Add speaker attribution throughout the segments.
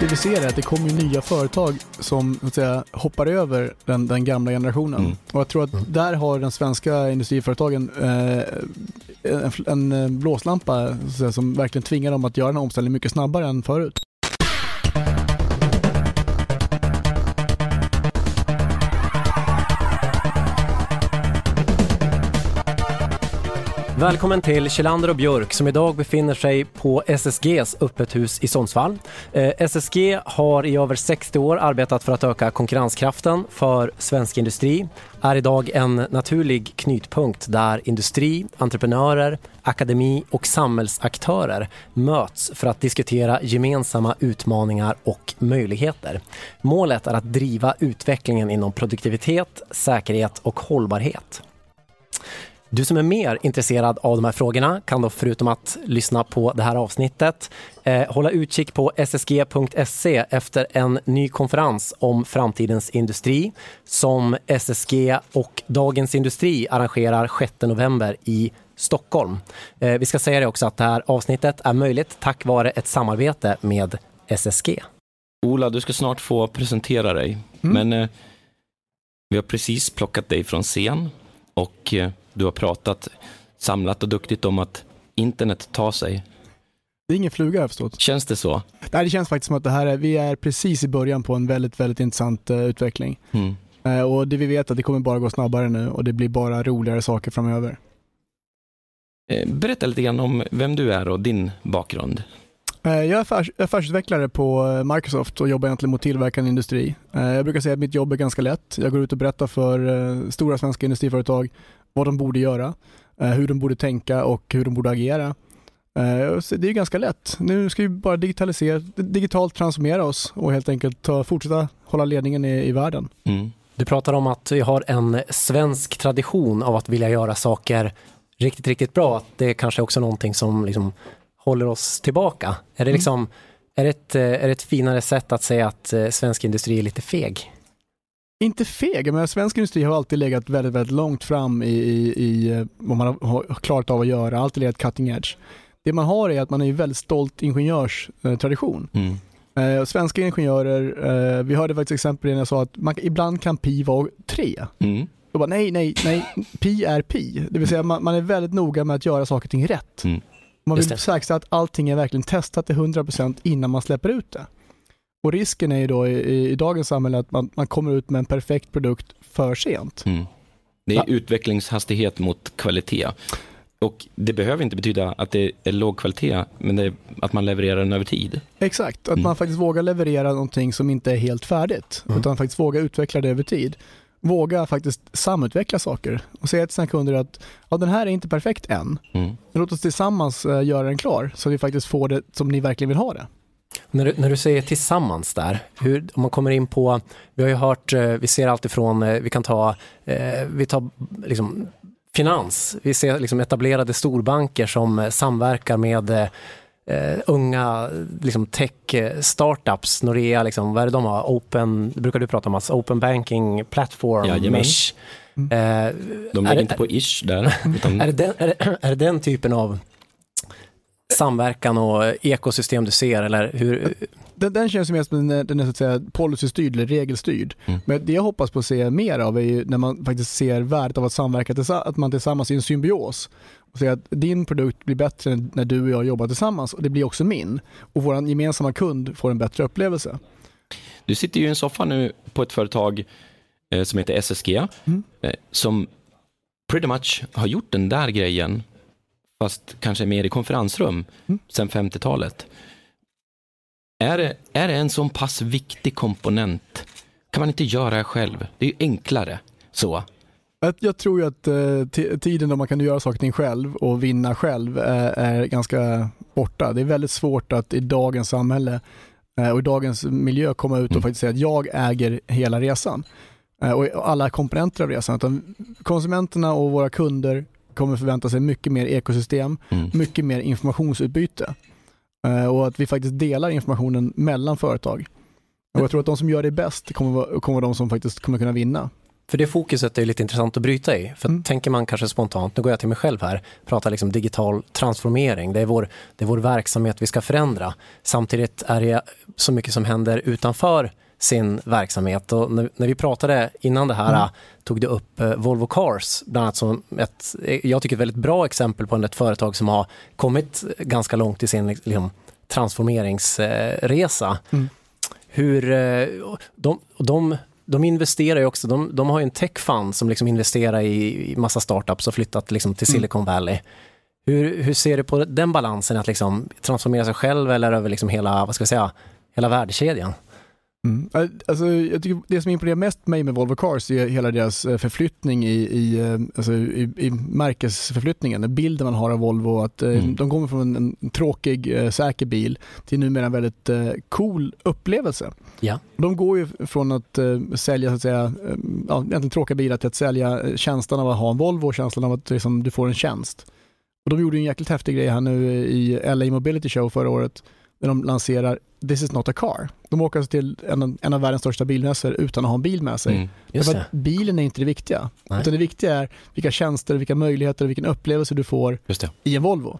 Speaker 1: Det vi ser är att det kommer nya företag som så att säga, hoppar över den, den gamla generationen. Mm. Och jag tror att mm. där har den svenska industriföretagen eh, en, en eh, blåslampa säga, som verkligen tvingar dem att göra en omställning mycket snabbare än förut.
Speaker 2: Välkommen till Kjellander och Björk som idag befinner sig på SSGs öppet hus i Sundsvall. Eh, SSG har i över 60 år arbetat för att öka konkurrenskraften för svensk industri, är idag en naturlig knutpunkt där industri, entreprenörer, akademi och samhällsaktörer möts för att diskutera gemensamma utmaningar och möjligheter. Målet är att driva utvecklingen inom produktivitet, säkerhet och hållbarhet. Du som är mer intresserad av de här frågorna kan då förutom att lyssna på det här avsnittet eh, hålla utkik på ssg.se efter en ny konferens om framtidens industri som SSG och Dagens Industri arrangerar 6 november i Stockholm. Eh, vi ska säga det också att det här avsnittet är möjligt tack vare ett samarbete med SSG.
Speaker 3: Ola, du ska snart få presentera dig, mm. men eh, vi har precis plockat dig från scen och eh, du har pratat samlat och duktigt om att internet tar sig. Det är ingen fluga har jag förstått. Känns det så?
Speaker 1: Nej, det känns faktiskt som att det här är, vi är precis i början på en väldigt, väldigt intressant uh, utveckling. Mm. Uh, och det vi vet att det kommer bara gå snabbare nu och det blir bara roligare saker framöver.
Speaker 3: Uh, berätta lite grann om vem du är och din bakgrund.
Speaker 1: Jag är affärs, affärsutvecklare på Microsoft och jobbar egentligen mot tillverkande industri. Jag brukar säga att mitt jobb är ganska lätt. Jag går ut och berättar för stora svenska industriföretag vad de borde göra, eh, hur de borde tänka och hur de borde agera. Eh, det är ganska lätt. Nu ska vi bara digitalisera, digitalt transformera oss och helt enkelt ta, fortsätta hålla ledningen i, i världen.
Speaker 2: Mm. Du
Speaker 1: pratar om att vi har en
Speaker 2: svensk tradition av att vilja göra saker riktigt, riktigt bra. Att det kanske också är någonting som liksom håller oss tillbaka. Är det, mm. liksom, mm. är, det ett, eh, är det ett finare sätt att säga att svensk industri är lite feg?
Speaker 1: inte feg, men svensk industri har alltid legat väldigt, väldigt långt fram i, i, i eh, vad man har klarat av att göra, alltid legat cutting edge. Det man har är att man är en väldigt stolt ingenjörstradition. Eh, mm. Eh, svenska ingenjörer, eh, vi hörde faktiskt exempel när jag sa att man, ibland kan pi vara tre. Mm. Då bara nej, nej, nej, pi är pi. Det vill säga mm. man, man är väldigt noga med att göra saker och ting rätt. Mm. Man vill säkerställa att allting är verkligen testat till 100% innan man släpper ut det. Och risken är ju då i, i dagens samhälle att man, man, kommer ut med en perfekt produkt för sent.
Speaker 2: Mm.
Speaker 3: Det är ja. utvecklingshastighet mot kvalitet. Och det behöver inte betyda att det är låg kvalitet, men är att man levererar den över tid.
Speaker 1: Exakt, att mm. man faktiskt vågar leverera någonting som inte är helt färdigt, mm. utan faktiskt vågar utveckla det över tid. Våga faktiskt samutveckla saker och säga till sina kunder att ja, den här är inte perfekt än, mm. men låt oss tillsammans eh, göra den klar så att vi faktiskt får det som ni verkligen vill ha det.
Speaker 2: När du, när du säger tillsammans där, hur, om man kommer in på, vi har ju hört, eh, vi ser alltifrån, eh, vi kan ta, eh, vi tar liksom finans, vi ser liksom etablerade storbanker som samverkar med Uh, unga liksom, tech-startups, Nordea, liksom, vad är det de har? Open, brukar du prata om, alltså, Open Banking Platform, Jajamän. Mish. Mm. Uh, de ligger inte på ish där. Utan... är, det den, är, det, är det den typen av
Speaker 1: samverkan och ekosystem du ser? Eller hur? Den, den känns mer som den, den är så att säga policystyrd eller regelstyrd. Mm. Men det jag hoppas på att se mer av är ju när man faktiskt ser värdet av att samverka, att man tillsammans är en symbios. Och att din produkt blir bättre när du och jag jobbar tillsammans och det blir också min. Och vår gemensamma kund får en bättre upplevelse.
Speaker 3: Du sitter ju i en soffa nu på ett företag eh, som heter SSG, mm. Eh, som pretty much har gjort den där grejen fast kanske mer i konferensrum, mm. sedan 50-talet. Är det, är det en sån pass viktig komponent? Kan man inte göra det själv? Det är ju enklare så.
Speaker 1: Jag tror ju att eh, tiden då man kan göra saker själv och vinna själv eh, är ganska borta. Det är väldigt svårt att i dagens samhälle eh, och i dagens miljö komma ut och mm. faktiskt säga att jag äger hela resan och alla komponenter av resan. Utan konsumenterna och våra kunder kommer förvänta sig mycket mer ekosystem, mm. mycket mer informationsutbyte eh, och att vi faktiskt delar informationen mellan företag. Och jag tror att de som gör det bäst kommer vara, kommer vara de som faktiskt kommer kunna vinna. För det fokuset är lite intressant
Speaker 2: att bryta i. För mm. tänker man kanske spontant, nu går jag till mig själv här, pratar liksom digital transformering, det är, vår, det är vår verksamhet vi ska förändra. Samtidigt är det så mycket som händer utanför sin verksamhet. Och när, när vi pratade innan det här mm. tog du upp eh, Volvo Cars, bland annat som ett, eh, jag tycker ett väldigt bra exempel på ett företag som har kommit ganska långt i sin liksom, transformeringsresa. Mm. Hur, eh, de, de, de investerar ju också, de, de har en tech fund som liksom investerar i, i massa startups och flyttat liksom till mm. Silicon Valley. Hur, hur ser du på den balansen att liksom transformera sig själv eller över liksom hela, vad ska jag säga, hela värdekedjan? Mm.
Speaker 1: Alltså, jag tycker det som imponerar mest mig med Volvo Cars är hela deras eh, förflyttning i, i, eh, alltså, i, i märkesförflyttningen. Bilden man har av Volvo, att eh, mm. de kommer från en tråkig, säker bil till numera en väldigt cool upplevelse. Ja. De går ju från att sälja så att säga, ja, egentligen tråkiga bilar till att sälja känslan av att ha en Volvo och känslan av att liksom, du får en tjänst. Och de gjorde en jäkligt häftig grej här nu i LA Mobility Show förra året när de lanserar “This is not a car”. De åker alltså till en, av, en av världens största bilmässor utan att ha en bil med sig. Mm, Därför att bilen är inte det viktiga. Nej. Utan det viktiga är vilka tjänster, vilka möjligheter och vilken upplevelse du får i en Volvo.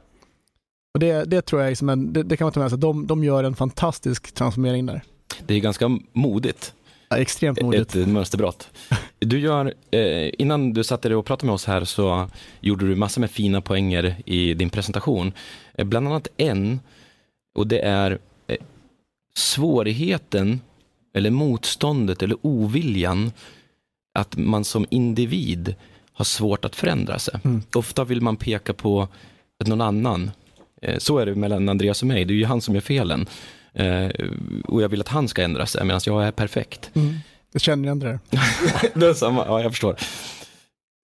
Speaker 1: Och det, det tror jag liksom det, det, kan man ta med sig. De, de gör en fantastisk transformering där.
Speaker 3: Det är ganska modigt. Ja, extremt modigt. Ett mönsterbrott. Du gör, eh, innan du satte dig och pratade med oss här så gjorde du massor med fina poänger i din presentation. Eh, bland annat en och det är eh, svårigheten, eller motståndet, eller oviljan att man som individ har svårt att förändra sig. Mm. Ofta vill man peka på någon annan. Eh, så är det mellan Andreas och mig, det är ju han som gör felen. Eh, och jag vill att han ska ändra sig, medan jag är perfekt.
Speaker 1: Mm. Jag känner igen det där.
Speaker 3: det är samma, ja jag förstår.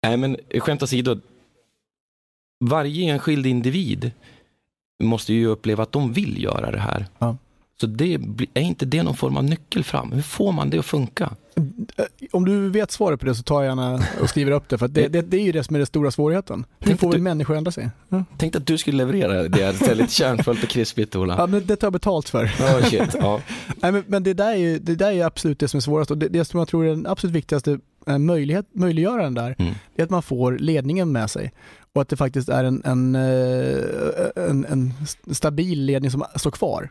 Speaker 3: Nej men skämt åsido, varje enskild individ måste ju uppleva att de vill göra det här. Ja. Så det, är inte det någon form av nyckel fram? Hur får
Speaker 1: man det att funka? Eh, om du vet svaret på det så tar jag gärna och skriver upp det, för det, det, det, är ju det som är den stora svårigheten. Hur tänk får vi du, människor ändra sig? Ja. Tänk att du skulle leverera det lite kärnfullt och krispigt, Ola. Ja, men det tar jag betalt för. Oh, shit, ja. Nej, men, men det, där är ju, det där är absolut det som är svårast och det, det som jag tror är den absolut viktigaste eh, möjlighet, möjliggöraren där, mm. är att man får ledningen med sig och att det faktiskt är en, en, eh, en, en stabil ledning som står kvar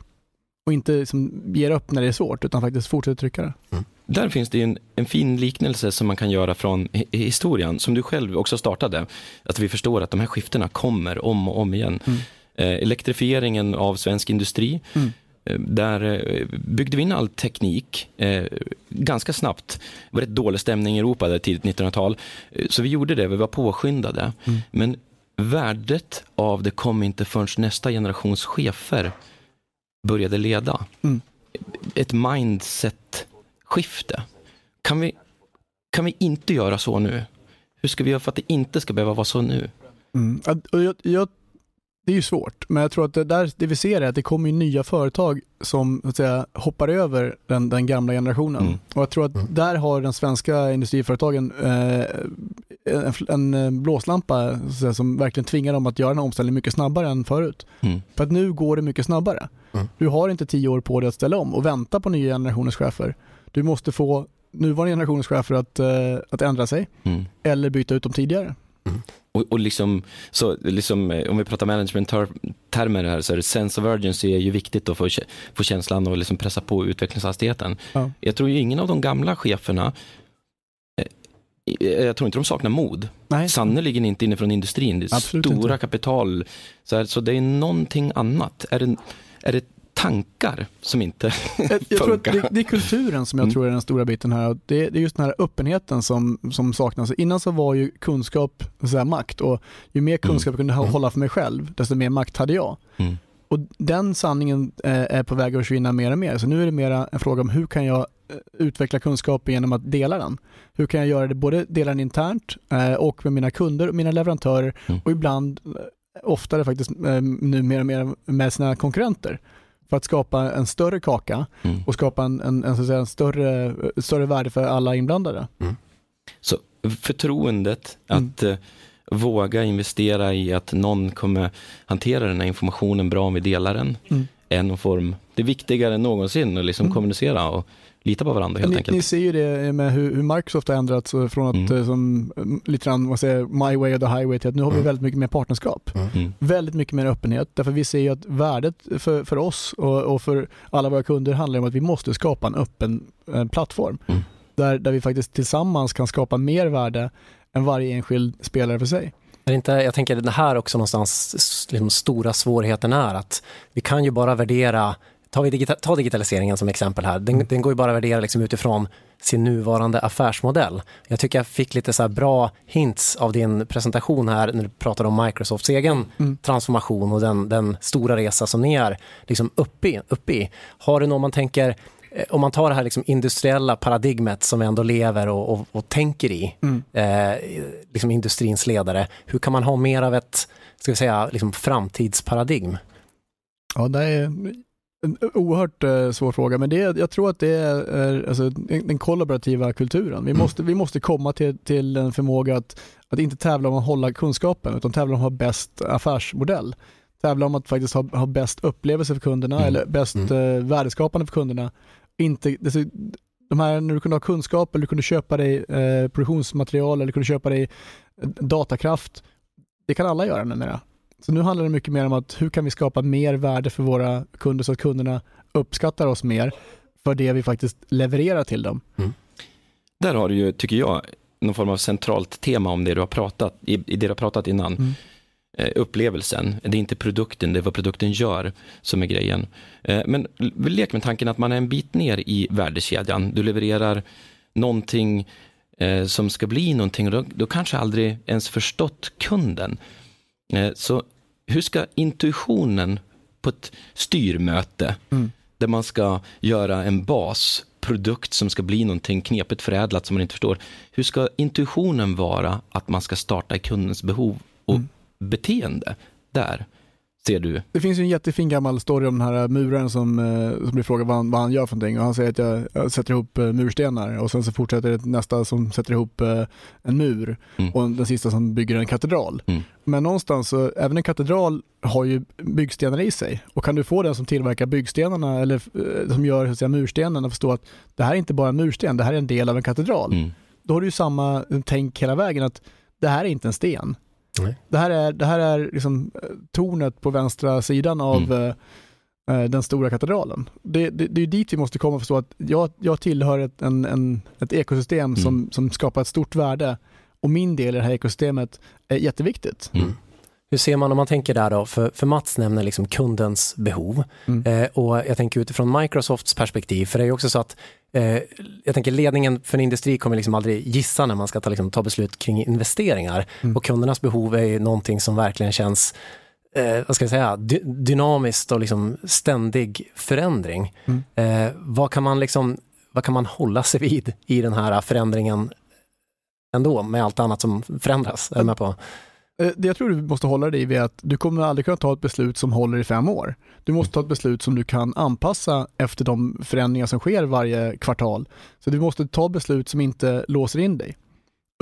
Speaker 1: och inte liksom ger upp när det är svårt utan faktiskt fortsätter trycka det. Mm.
Speaker 3: Där finns det en, en fin liknelse som man kan göra från historien, som du själv också startade. Att vi förstår att de här skiftena kommer om och om igen. Mm. Eh, elektrifieringen av svensk industri, mm. Eh, där eh, byggde vi in all teknik eh, ganska snabbt. Det var rätt dålig stämning i Europa där tidigt 1900-tal. Eh, så vi gjorde det, vi var påskyndade. Mm. Men värdet av det kom inte förrän nästa generations chefer började leda. Mm. Ett mindset-skifte. Kan vi, kan vi inte göra så nu? Hur ska vi göra för att det inte ska behöva vara så nu?
Speaker 1: Mm. Jag, jag, det är ju svårt, men jag tror att det, där, det vi ser är att det kommer nya företag som att säga, hoppar över den, den gamla generationen. Mm. Och Jag tror att mm. där har den svenska industriföretagen eh, en, en, eh, blåslampa säga, som verkligen tvingar dem att göra en omställning mycket snabbare än förut. Mm. För att nu går det mycket snabbare. Mm. Du har inte tio år på dig att ställa om och vänta på nya generationers chefer. Du måste få nuvarande generationens chefer att, eh, att ändra sig mm. eller byta ut dem tidigare. Mm.
Speaker 3: Och, och liksom, så, liksom, eh, om vi pratar management-termer här, så är det sense of urgency är ju viktigt då för att få känslan och liksom pressa på utvecklingshastigheten. Ja. Jag tror ju ingen av de gamla cheferna, eh, jag tror inte de saknar mod. Sannerligen inte inifrån industrin. Det är Absolut stora inte. kapital. Så, här, så det är någonting annat. Är det, är det tankar som inte eh,
Speaker 1: jag tror att det, det, är kulturen som jag mm. tror är den stora biten här. Det, det, är just den här öppenheten som, som saknas. Innan så var ju kunskap så makt och ju mer mm. kunskap jag kunde mm. hålla för mig själv, desto mer makt hade jag. Mm. Och Den sanningen eh, är på väg att försvinna mer och mer. Så nu är det mer en fråga om hur kan jag eh, utveckla kunskapen genom att dela den? Hur kan jag göra det, både dela den internt och med mina kunder och mina leverantörer mm. och ibland oftare faktiskt nu mer och mer med sina konkurrenter för att skapa en större kaka mm. och skapa en, en, en, så att säga, en större, eh, större värde för alla inblandade. Mm.
Speaker 3: Så förtroendet mm. att mm. våga investera i att någon kommer hantera den här informationen bra om vi delar den. Mm. Är någon form, det är viktigare än någonsin att liksom mm. kommunicera och lita på varandra helt ni, enkelt. Ni ser
Speaker 1: ju det med hur, hur Microsoft har ändrats från att mm. Eh, som, mm, lite grann, vad säger, my way or the highway till att nu har vi mm. väldigt mycket mer partnerskap. Mm. mm. Väldigt mycket mer öppenhet därför vi ser ju att värdet för, för oss och, och för alla våra kunder handlar om att vi måste skapa en öppen en eh, plattform mm. där, där vi faktiskt tillsammans kan skapa mer värde än varje enskild spelare för sig. inte, jag tänker att det här också någonstans liksom stora svårigheten
Speaker 2: är att vi kan ju bara värdera tar vi digita ta digitaliseringen som exempel här, den, mm. den, går ju bara att värdera liksom utifrån sin nuvarande affärsmodell. Jag tycker jag fick lite så bra hints av din presentation här när du pratade om Microsofts egen mm. transformation och den, den, stora resa som ni är liksom uppe, i, uppe i. Har du någon man tänker, eh, om man tar det här liksom industriella paradigmet som vi ändå lever och, och, och tänker i, mm. eh, liksom industrins ledare, hur kan man ha mer av ett ska vi säga, liksom framtidsparadigm?
Speaker 1: Ja, det är en oerhört eh, svår fråga, men det, jag tror att det är alltså, den kollaborativa kulturen. Vi mm. måste, vi måste komma till, till en förmåga att, att inte tävla om att hålla kunskapen, utan tävla om att ha bäst affärsmodell. Tävla om att faktiskt ha, ha bäst upplevelse för kunderna mm. eller bäst mm. eh, värdeskapande för kunderna. Inte, alltså, de här, när du kunde ha kunskap eller du kunde köpa dig eh, produktionsmaterial eller du kunde köpa dig eh, datakraft. Det kan alla göra numera. Så nu handlar det mycket mer om att hur kan vi skapa mer värde för våra kunder så att kunderna uppskattar oss mer för det vi faktiskt levererar till dem. Mm.
Speaker 3: Där har du ju, tycker jag, någon form av centralt tema om det du har pratat, i, i det du har pratat innan. Mm. Eh, upplevelsen, det är inte produkten, det är vad produkten gör som är grejen. Eh, men lek med tanken att man är en bit ner i värdekedjan. Du levererar någonting eh, som ska bli någonting och då, då kanske aldrig ens förstått kunden. Eh, så hur ska intuitionen på ett styrmöte, mm. där man ska göra en basprodukt som ska bli någonting knepigt förädlat som man inte förstår. Hur ska intuitionen vara att man ska starta i kundens behov och mm. beteende där? ser du?
Speaker 1: Det finns ju en jättefin gammal story om den här muraren som, eh, som blir frågad vad han, vad han gör för någonting och han säger att jag, jag sätter ihop eh, murstenar och sen så fortsätter det nästa som sätter ihop eh, en mur mm. och den sista som bygger en katedral. Mm. Men någonstans, så, även en katedral har ju byggstenar i sig och kan du få den som tillverkar byggstenarna eller som gör så att säga, murstenarna att förstå att det här är inte bara en mursten, det här är en del av en katedral. Mm. Då har du ju samma tänk hela vägen att det här är inte en sten, det här är, det här är liksom eh, tornet på vänstra sidan av mm. Eh, eh, den stora katedralen. Det, det, det, är dit vi måste komma och förstå att jag, jag tillhör ett, en, en, ett ekosystem mm. som, som skapar ett stort värde och min del i det här ekosystemet är jätteviktigt. Mm. Hur ser man om man tänker där då, för, för Mats nämner liksom
Speaker 2: kundens behov mm. eh, och jag tänker utifrån Microsofts perspektiv, för det är ju också så att Eh, jag tänker ledningen för en industri kommer liksom aldrig gissa när man ska ta, liksom, ta beslut kring investeringar. Mm. Och kundernas behov är ju någonting som verkligen känns eh, vad ska jag säga, dy dynamiskt och liksom ständig förändring. Mm. Eh, vad, kan man liksom, vad kan man hålla sig vid i den här förändringen ändå med allt annat som
Speaker 1: förändras? Är på? Eh, det jag tror du måste hålla dig vid är att du kommer aldrig kunna ta ett beslut som håller i fem år. Du måste ta ett beslut som du kan anpassa efter de förändringar som sker varje kvartal. Så du måste ta beslut som inte låser in dig.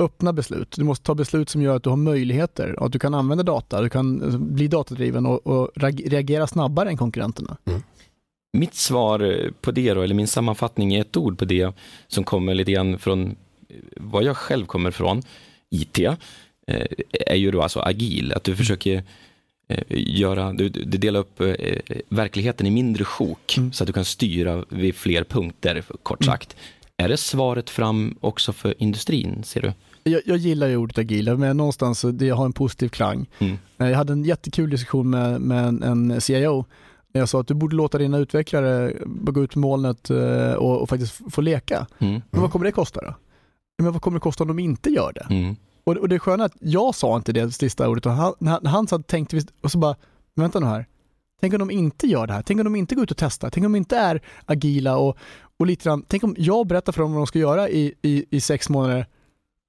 Speaker 1: Öppna beslut. Du måste ta beslut som gör att du har möjligheter och att du kan använda data. Du kan eh, bli datadriven och, och reagera snabbare än konkurrenterna. Mm.
Speaker 3: Mitt svar på det, då, eller min sammanfattning i ett ord på det som kommer lite grann från eh, var jag själv kommer ifrån, IT Eh, är ju då alltså agil, att du försöker eh, göra, du, du delar upp eh, verkligheten i mindre sjok mm. så att du kan styra vid fler punkter, kort mm. sagt. Mm. Är det svaret fram också för industrin, ser du?
Speaker 1: Jag, jag gillar ju ordet agil. men någonstans det har en positiv klang. Mm. Jag hade en jättekul diskussion med, med en, en CIO e när jag sa att du borde låta dina utvecklare gå ut på molnet och, och, faktiskt få leka. Mm. Men vad kommer det kosta då? Men vad kommer det kosta om de inte gör det? Mm. Och, och det sköna är att jag sa inte det sista ordet, och han, han, han satt, tänkte visst, och så bara, vänta nu här, tänk om de inte gör det här, tänk om de inte går ut och testar, tänk om de inte är agila och, och lite grann, tänk om jag berättar för dem vad de ska göra i, i, i sex månader,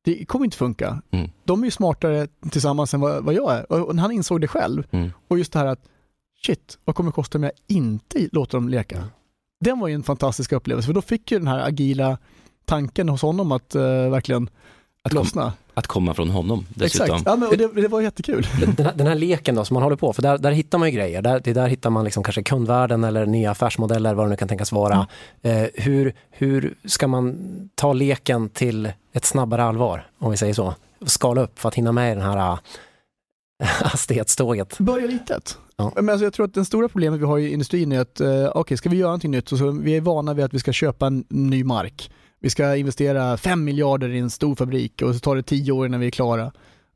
Speaker 1: det kommer inte funka. Mm. De är ju smartare tillsammans än vad, vad jag är. Och, och han insåg det själv. Mm. Och just det här att, shit, vad kommer det kosta om jag inte låter dem leka? Mm. Den var ju en fantastisk upplevelse, för då fick ju den här agila tanken hos honom att uh, verkligen att lossna
Speaker 3: att komma från honom
Speaker 2: dessutom. Exakt, ja, men,
Speaker 1: det, det, var jättekul. Den
Speaker 2: här, den här, leken då som man håller på, för där, där hittar man ju grejer. Där, det där hittar man liksom kanske kundvärden eller nya affärsmodeller, vad det nu kan tänkas vara. Mm. Eh, hur, hur ska man ta leken till ett snabbare allvar, om vi säger så? Skala upp
Speaker 1: för att hinna med i det här eh,
Speaker 2: hastighetståget.
Speaker 1: Börja litet. Ja. Men alltså jag tror att det stora problemet vi har i industrin är att, eh, okej, okay, ska vi göra någonting nytt, så, så vi är vana vid att vi ska köpa en ny mark vi ska investera 5 miljarder i en stor fabrik och så tar det 10 år innan vi är klara.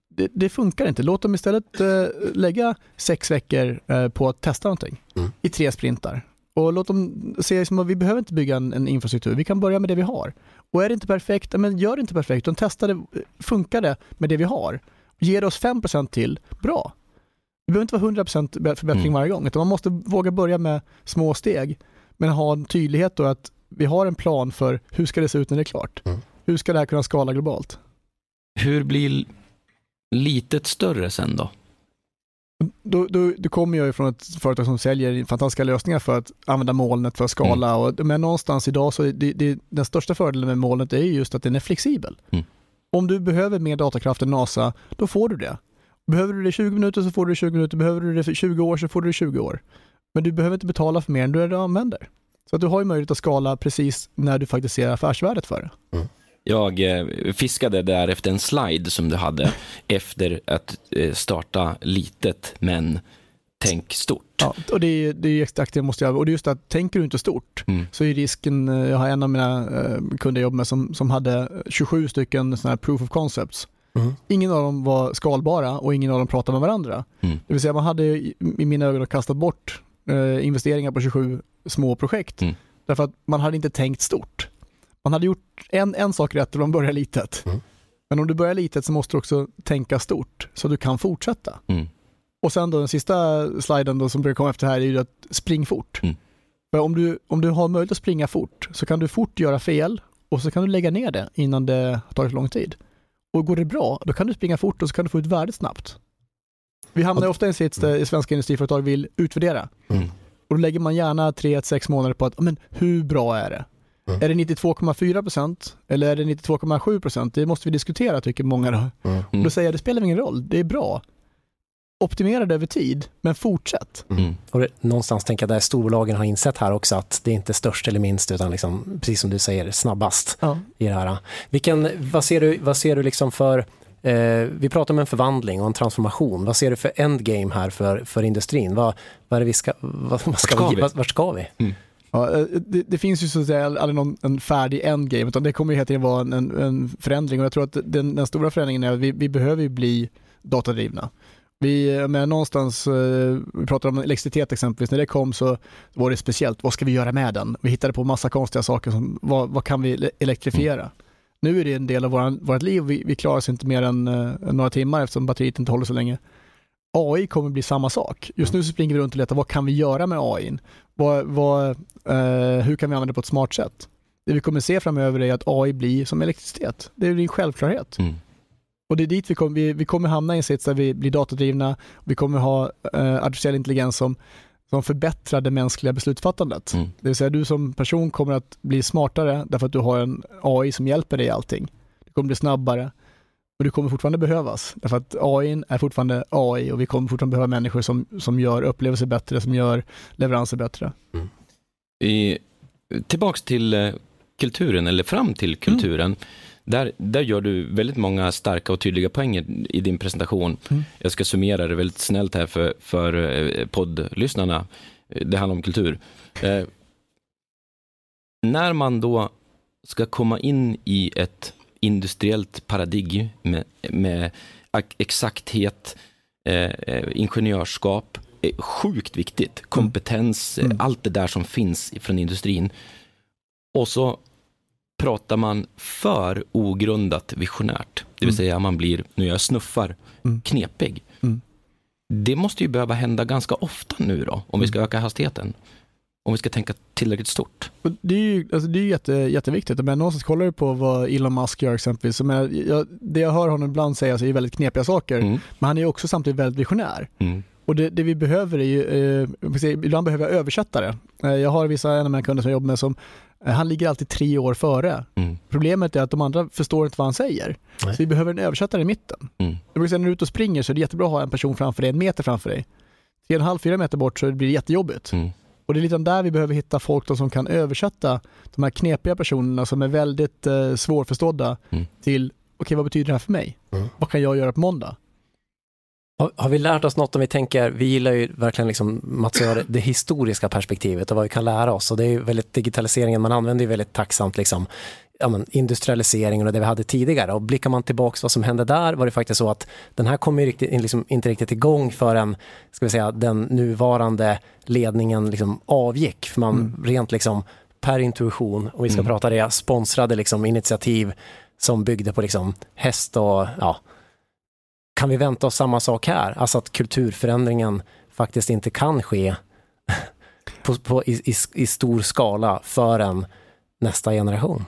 Speaker 1: Det, det, funkar inte. Låt dem istället eh, lägga sex veckor eh, på att testa någonting mm. i tre sprintar. Och låt dem se som att vi behöver inte bygga en, en, infrastruktur, vi kan börja med det vi har. Och är det inte perfekt, men gör det inte perfekt, De testa det, funkar det med det vi har? Ger det oss 5% till, bra. Det behöver inte vara 100% förbättring mm. varje gång, utan man måste våga börja med små steg, men ha en tydlighet då att vi har en plan för hur ska det se ut när det är klart? Mm. Hur ska det här kunna skala globalt?
Speaker 3: Hur blir litet större sen då?
Speaker 1: Då, då, då kommer jag ju från ett företag som säljer fantastiska lösningar för att använda molnet för att skala. Mm. Och, men någonstans idag så är det, det, den största fördelen med molnet är just att den är flexibel. Mm. Om du behöver mer datakraft än NASA, då får du det. Behöver du det i 20 minuter så får du det i 20 minuter. Behöver du det i 20 år så får du det i 20 år. Men du behöver inte betala för mer än du använder. Så att du har ju möjlighet att skala precis när du faktiskt ser affärsvärdet för det. Mm.
Speaker 3: Jag eh, fiskade där efter en slide som du hade efter att eh, starta litet men tänk stort.
Speaker 1: Ja, och det är, det är exakt det jag måste göra. Och det är just att tänker du inte stort mm. så är risken, eh, jag har en av mina kunder jag med som, som hade 27 stycken sådana här proof of concepts. Mm. Ingen av dem var skalbara och ingen av dem pratade med varandra. Mm. Det vill säga man hade i mina ögon kastat bort eh, investeringar på 27 små projekt. Mm. Därför att man hade inte tänkt stort. Man hade gjort en, en sak rätt om man började litet. Mm. Men om du börjar litet så måste du också tänka stort så du kan fortsätta. Mm. Och sen då den sista sliden då som brukar komma efter här är ju att spring fort. Mm. För om du, om du har möjlighet att springa fort så kan du fort göra fel och så kan du lägga ner det innan det har tagit för lång tid. Och går det bra, då kan du springa fort och så kan du få ut värdet snabbt. Vi hamnar ofta i en sits där mm. svenska industriföretag vill utvärdera. Mm. Och då lägger man gärna 3-6 månader på att, men hur bra är det? Mm. Är det 92,4% eller är det 92,7%? Det måste vi diskutera tycker många då. Mm. mm. då säger jag, det spelar ingen roll, det är bra. Optimera det över tid, men fortsätt.
Speaker 2: Mm. Och det, någonstans tänker jag där storbolagen har insett här också att det är inte störst eller minst utan liksom, precis som du säger, snabbast ja. i det här. Vilken, vad ser du, vad ser du liksom för Eh, vi pratar om en förvandling och en transformation. Vad ser du för endgame här för, för industrin? Vad, vad är vi ska, vad, vad ska vart ska vi? vi? Vart ska vi? Mm.
Speaker 1: Ja, eh, det, det, finns ju så att säga aldrig någon en färdig endgame, utan det kommer ju hela tiden vara en, en, förändring och jag tror att den, den stora förändringen är att vi, vi behöver bli datadrivna. Vi, men någonstans, eh, vi pratar om elektricitet exempelvis, när det kom så var det speciellt, vad ska vi göra med den? Vi hittade på massa konstiga saker, som, vad, vad kan vi elektrifiera? nu är det en del av våran, vårt liv. Vi, vi klarar oss inte mer än eh, några timmar eftersom batteriet inte håller så länge. AI kommer bli samma sak. Just nu så springer vi runt och letar, vad kan vi göra med AI? Vad, vad, eh, hur kan vi använda det på ett smart sätt? Det vi kommer se framöver är att AI blir som elektricitet. Det är en självklarhet. Mm. Och det är dit vi kommer, vi, vi kommer hamna i en sits där vi blir datadrivna, vi kommer ha eh, artificiell intelligens som de förbättrar det mänskliga beslutsfattandet. Mm. Det vill säga du som person kommer att bli smartare därför att du har en AI som hjälper dig i allting. Du kommer bli snabbare och du kommer fortfarande behövas därför att AI är fortfarande AI och vi kommer fortfarande behöva människor som, som gör upplevelser bättre, som gör leveranser bättre.
Speaker 3: Mm. tillbaks till eh, kulturen eller fram till mm. kulturen. Mm. Där, där gör du väldigt många starka och tydliga poänger i din presentation. Mm. Jag ska summera det väldigt snällt här för, för eh, poddlyssnarna. Eh, det handlar om kultur. Eh, när man då ska komma in i ett industriellt paradigm med, med exakthet, eh, eh ingenjörskap, sjukt viktigt. Kompetens, mm. mm. allt det där som finns från industrin. Och så pratar man för ogrundat visionärt. Det vill mm. säga man blir, nu jag snuffar, mm. knepig. Mm. Det måste ju behöva hända ganska ofta nu då, om vi ska mm. öka hastigheten. Om vi ska tänka tillräckligt stort.
Speaker 1: Det är ju, alltså det är jätte, jätteviktigt. Men någonstans kollar du på vad Elon Musk gör exempelvis. Så jag, jag, det jag hör honom ibland säga så är väldigt knepiga saker. Mm. Men han är också samtidigt väldigt visionär. Mm. Och det, det, vi behöver är ju, eh, ibland behöver jag översättare. Eh, jag har vissa NMN-kunder som jag jobbar med som, eh, han ligger alltid tre år före. Mm. Problemet är att de andra förstår inte vad han säger. Nej. Så vi behöver en översättare i mitten. Mm. Jag brukar säga när du är ute och springer så är det jättebra att ha en person framför dig, en meter framför dig. Tre och en halv, fyra meter bort så blir det jättejobbigt. Mm. Och det är lite där vi behöver hitta folk som kan översätta de här knepiga personerna som är väldigt eh, svårförstådda mm. till, okej okay, vad betyder det här för mig? Mm. Vad kan jag göra på måndag?
Speaker 2: Har, har, vi lärt oss något om vi tänker, vi gillar ju verkligen liksom, Mats och jag, det, historiska perspektivet och vad vi kan lära oss. Och det är ju väldigt, digitaliseringen man använder ju väldigt tacksamt liksom, ja, men, industrialiseringen och det vi hade tidigare. Och blickar man tillbaka vad som hände där var det faktiskt så att den här kom ju riktigt, liksom, inte riktigt igång förrän, ska vi säga, den nuvarande ledningen liksom avgick. För man mm. rent liksom per intuition, om vi ska mm. prata det, sponsrade liksom initiativ som byggde på liksom häst och ja, kan vi vänta oss samma sak här? Alltså att kulturförändringen faktiskt inte kan ske på, på, i, i, i, stor skala förrän nästa generation?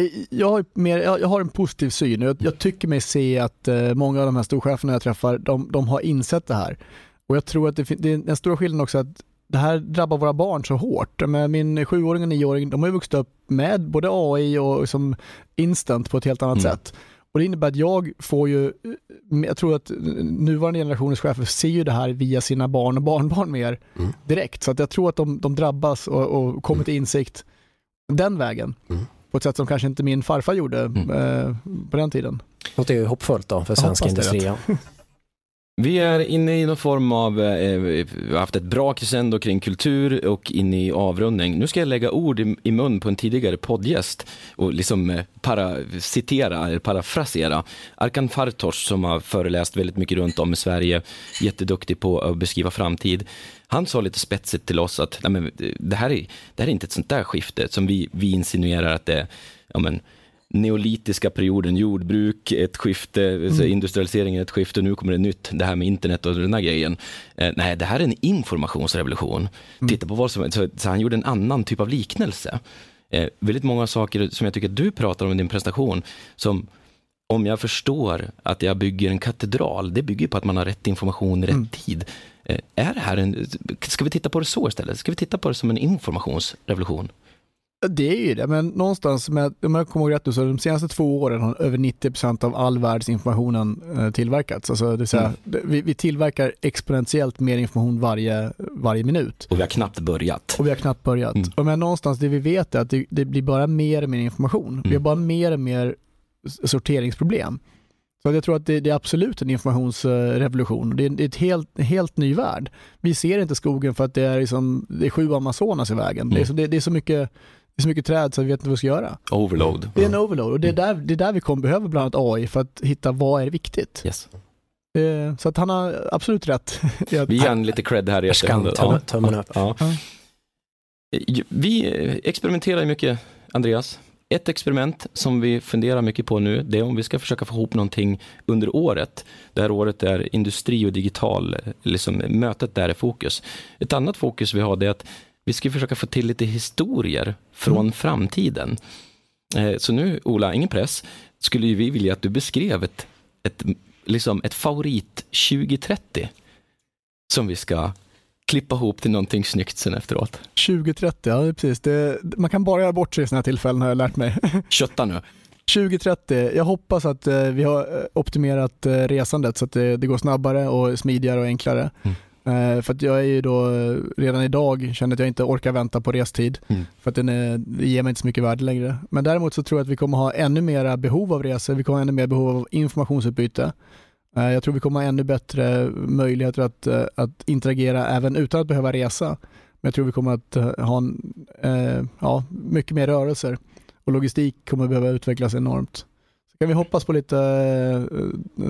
Speaker 1: Eh, jag har, mer, jag har en positiv syn jag, jag, tycker mig se att eh, många av de här storcheferna jag träffar, de, de har insett det här. Och jag tror att det, det är den stora skillnaden också att det här drabbar våra barn så hårt. Min sjuåring och nioåring, de har ju vuxit upp med både AI och som instant på ett helt annat mm. sätt. Och det innebär att jag får ju, eh, jag tror att nuvarande generationens chefer ser ju det här via sina barn och barnbarn mer mm. direkt. Så att jag tror att de, de drabbas och, och kommer mm. till insikt den vägen. Mm. På ett sätt som kanske inte min farfar gjorde mm. eh, på den tiden. Det Låter ju hoppfullt då för svensk industri.
Speaker 3: Vi är inne i någon form av, eh, eh, vi har haft ett bra crescendo kring kultur och inne i avrundning. Nu ska jag lägga ord i, i mun på en tidigare poddgäst och liksom eh, para, citera, eller parafrasera. Arkan Fartos som har föreläst väldigt mycket runt om i Sverige, jätteduktig på att beskriva framtid. Han sa lite spetsigt till oss att Nej, men, eh, det, här är, det här är inte ett sånt där skifte som vi, vi insinuerar att det är ja, neolitiska perioden, jordbruk, ett skifte, mm. industrialiseringen, ett skifte, nu kommer det nytt, det här med internet och den här grejen. Eh, nej, det här är en informationsrevolution. Mm. Titta på vad som, så, så han gjorde en annan typ av liknelse. Eh, väldigt många saker som jag tycker att du pratar om i din presentation, som om jag förstår att jag bygger en katedral, det bygger på att man har rätt information i rätt mm. tid. Eh, är här en, ska vi titta på det så istället? Ska vi titta på det som en informationsrevolution?
Speaker 1: Det är ju det, men någonstans, med, om jag kommer ihåg rätt nu, så de senaste två åren har över 90 av all världsinformationen eh, tillverkats. Alltså, det säga, mm. vi, vi, tillverkar exponentiellt mer information varje, varje minut.
Speaker 3: Och vi har knappt börjat.
Speaker 1: Och vi har knappt börjat. Mm. Och men någonstans, det vi vet är att det, det blir bara mer och mer information. Mm. Vi har mm. bara mer och mer sorteringsproblem. Så jag tror att det, det är absolut en informationsrevolution. Det är, det är ett helt, helt ny värld. Vi ser inte skogen för att det är, liksom, det är sju Amazonas i vägen. Mm. Det, är mm. det, det, är så mycket det är så mycket träd så vi vet inte vad vi ska göra.
Speaker 3: Overload.
Speaker 1: Det är en overload och det är mm. där, det är där vi kommer behöva bland annat AI för att hitta vad är viktigt. Yes. Eh, så att han har absolut rätt. vi ger lite cred här i efterhand. Ja.
Speaker 3: Ja. Eh, vi experimenterar mycket, Andreas. Ett experiment som vi funderar mycket på nu, det är om vi ska försöka få ihop någonting under året. Det här året är industri och digital, eh, liksom mötet där är fokus. Ett annat fokus vi har, det är att vi ska försöka få till lite historier från mm. framtiden. Eh, så nu, Ola, ingen press, skulle vi vilja att du beskrev ett, ett, liksom ett favorit 2030 som vi ska klippa ihop till någonting snyggt sen efteråt.
Speaker 1: 2030, ja precis. Det, man kan bara göra bort sig i sådana här tillfällen har jag lärt mig. Kötta nu. 2030, jag hoppas att eh, vi har eh, optimerat resandet så att det, det går snabbare och smidigare och enklare. Mm. Eh, för att jag är ju då, redan idag känner att jag inte orkar vänta på restid. Mm. För att den är, det ger mig inte så mycket värde längre. Men däremot så tror jag att vi kommer ha ännu mera behov av resor. Vi kommer ha ännu mer behov av informationsutbyte. Eh, jag tror vi kommer ha ännu bättre möjligheter att, eh, att interagera även utan att behöva resa. Men jag tror vi kommer att ha en, ja, mycket mer rörelser och logistik kommer behöva utvecklas enormt. Så kan vi hoppas på lite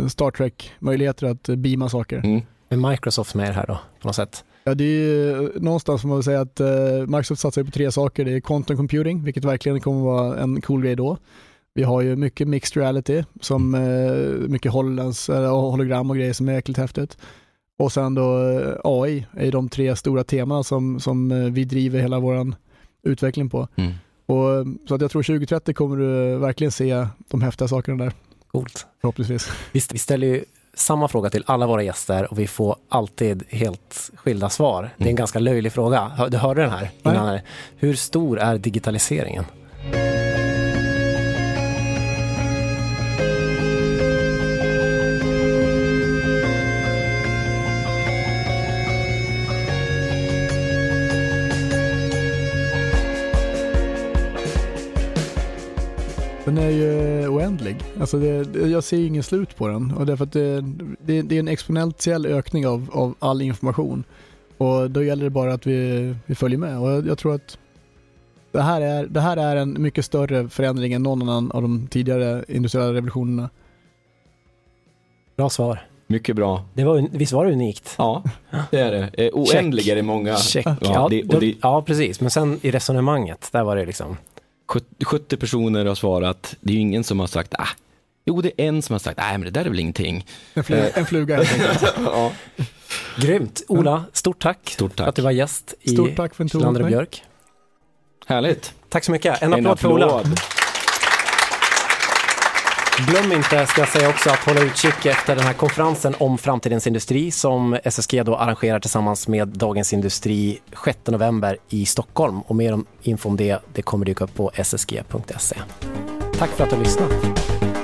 Speaker 1: Star Trek-möjligheter att beama saker. Mm. Är Microsoft med här då, på något sätt? Ja, det är ju, eh, någonstans får man väl säga att eh, Microsoft satsar på tre saker. Det är quantum computing, vilket verkligen kommer vara en cool grej då. Vi har ju mycket mixed reality, som mm. eh, mycket hollands, hologram och grejer som är jäkligt häftigt. Och sen då AI är de tre stora teman som, som vi driver hela vår utveckling på. Mm. Och, så att jag tror 2030 kommer du verkligen se de häftiga sakerna där. Coolt. Förhoppningsvis. Visst, Vi, ställer ju
Speaker 2: samma fråga till alla våra gäster och vi får alltid helt skilda svar. Det är en mm. ganska löjlig fråga. Du hörde den här innan. Hur stor är digitaliseringen?
Speaker 1: oändlig. Alltså det, jag ser ingen slut på den. Och därför att det, det, det, är en exponentiell ökning av, av all information. Och då gäller det bara att vi, vi följer med. Och jag, jag tror att det här, är, det här är en mycket större förändring än någon annan av de tidigare industriella revolutionerna. Bra svar. Mycket bra. Det var, visst var det unikt? Ja, det är det. Oändligare
Speaker 3: är många. Check. Ja, det, det,
Speaker 2: ja, precis. Men sen i resonemanget, där var det liksom... 70
Speaker 3: personer har svarat. Det är ju ingen som har sagt, ah, jo det är en som har sagt, nej men det där är väl ingenting.
Speaker 1: En, fl eh. en fluga
Speaker 2: ja. Grymt. Ola, stort tack, stort tack, att du var gäst i Stort tack för en Björk. Härligt. Tack så mycket. En applåd, en applåd. för Ola. Glöm inte, ska jag säga också, att hålla utkik efter den här konferensen om framtidens industri som SSG då arrangerar tillsammans med Dagens Industri 6 november i Stockholm. Och mer om info om det, det kommer dyka upp på ssg.se. Tack för att du har lyssnat.